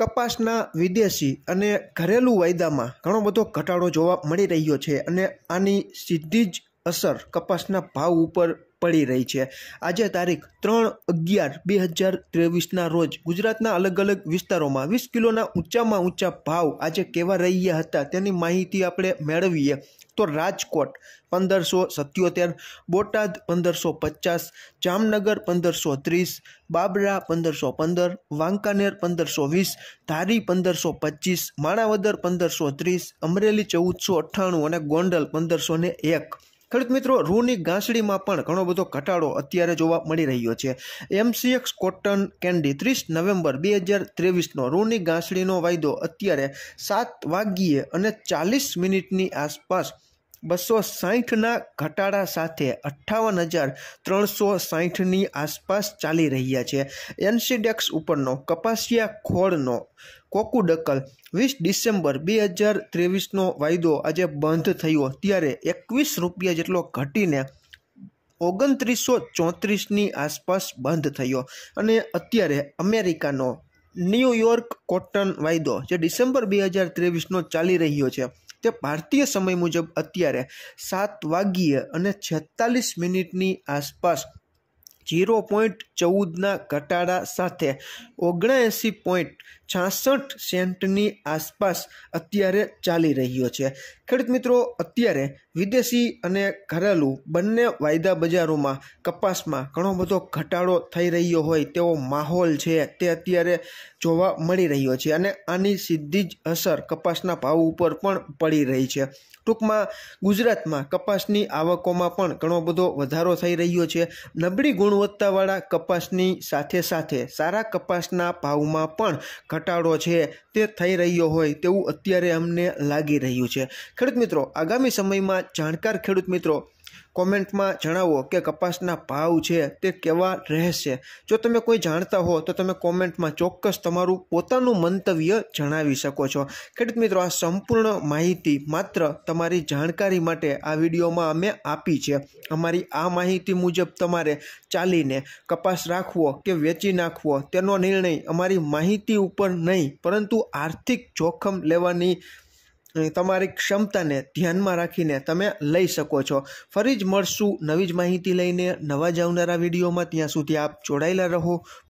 કપાસના વિદેશી અને ઘરેલું વાયદામાં ઘણો બધો ઘટાડો જોવા મળી રહ્યો છે અને આની સીધી જ અસર કપાસના ભાવ ઉપર પડી રહી છે આજે તારીખ ત્રણ અગિયાર બે હજાર ત્રેવીસના રોજ ગુજરાતના અલગ અલગ વિસ્તારોમાં વીસ કિલોના ઊંચામાં ઊંચા ભાવ આજે કેવા રહ્યા હતા તેની માહિતી આપણે મેળવીએ તો રાજકોટ પંદરસો સત્યોતેર બોટાદ પંદરસો પચાસ જામનગર પંદરસો ત્રીસ બાબરા પંદરસો પંદર વાંકાનેર પંદરસો વીસ ધારી પંદરસો પચીસ માણાવદર પંદરસો ત્રીસ અમરેલી ચૌદસો અઠ્ઠાણું અને ગોંડલ પંદરસો ને એક ખેડૂત મિત્રો રૂની ઘાસડીમાં પણ ઘણો બધો ઘટાડો અત્યારે જોવા મળી રહ્યો છે એમસીએક્સ કોટન કેન્ડી ત્રીસ નવેમ્બર બે હજાર ત્રેવીસનો રૂની ઘાસડીનો વાયદો અત્યારે સાત વાગ્યે અને ચાલીસ મિનિટની આસપાસ બસો સાહીઠના ઘટાડા સાથે અઠ્ઠાવન હજાર ત્રણસો સાહીઠની આસપાસ ચાલી રહ્યા છે એનસીડેક્સ ઉપરનો કપાસિયા ખોળનો કોકુડકલ વીસ ડિસેમ્બર બે હજાર ત્રેવીસનો વાયદો આજે બંધ થયો ત્યારે એકવીસ રૂપિયા જેટલો ઘટીને ઓગણત્રીસો ચોત્રીસની આસપાસ બંધ થયો અને અત્યારે અમેરિકાનો ન્યુયોર્ક કોટન વાયદો જે ડિસેમ્બર બે હજાર ત્રેવીસનો ચાલી રહ્યો છે તે ભારતીય સમય મુજબ અત્યારે સાત વાગ્યે અને છેતાલીસ મિનિટની આસપાસ જીરો પોઈન્ટ ચૌદના ઘટાડા સાથે ઓગણએંસી પોઈન્ટ છાસઠ સેન્ટની આસપાસ અત્યારે ચાલી રહ્યો છે ખેડૂત મિત્રો અત્યારે વિદેશી અને ઘરેલું બંને વાયદા બજારોમાં કપાસમાં ઘણો બધો ઘટાડો થઈ રહ્યો હોય તેવો માહોલ છે તે અત્યારે જોવા મળી રહ્યો છે અને આની સીધી જ અસર કપાસના ભાવ ઉપર પણ પડી રહી છે ટૂંકમાં ગુજરાતમાં કપાસની આવકોમાં પણ ઘણો બધો વધારો થઈ રહ્યો છે નબળી ગુણવત્તાવાળા કપાસની સાથે સાથે સારા કપાસના ભાવમાં પણ ઘટાડો છે તે થઈ રહ્યો હોય તેવું અત્યારે અમને લાગી રહ્યું છે ખેડૂત મિત્રો આગામી સમયમાં જાણકાર ખેડૂત મિત્રો કોમેન્ટમાં જણાવો કે કપાસના ભાવ છે તે કેવા રહેશે જો તમે કોઈ જાણતા હો તો તમે કોમેન્ટમાં ચોક્કસ તમારું પોતાનું મંતવ્ય જણાવી શકો છો ખેડૂત મિત્રો આ સંપૂર્ણ માહિતી માત્ર તમારી જાણકારી માટે આ વિડીયોમાં અમે આપી છે અમારી આ માહિતી મુજબ તમારે ચાલીને કપાસ રાખવો કે વેચી નાખવો તેનો નિર્ણય અમારી માહિતી ઉપર નહીં પરંતુ આર્થિક જોખમ લેવાની તમારી ક્ષમતાને ધ્યાનમાં રાખીને તમે લઈ શકો છો ફરી જ મળશું નવી જ માહિતી લઈને નવા જ આવનારા વિડીયોમાં ત્યાં સુધી આપ જોડાયેલા રહો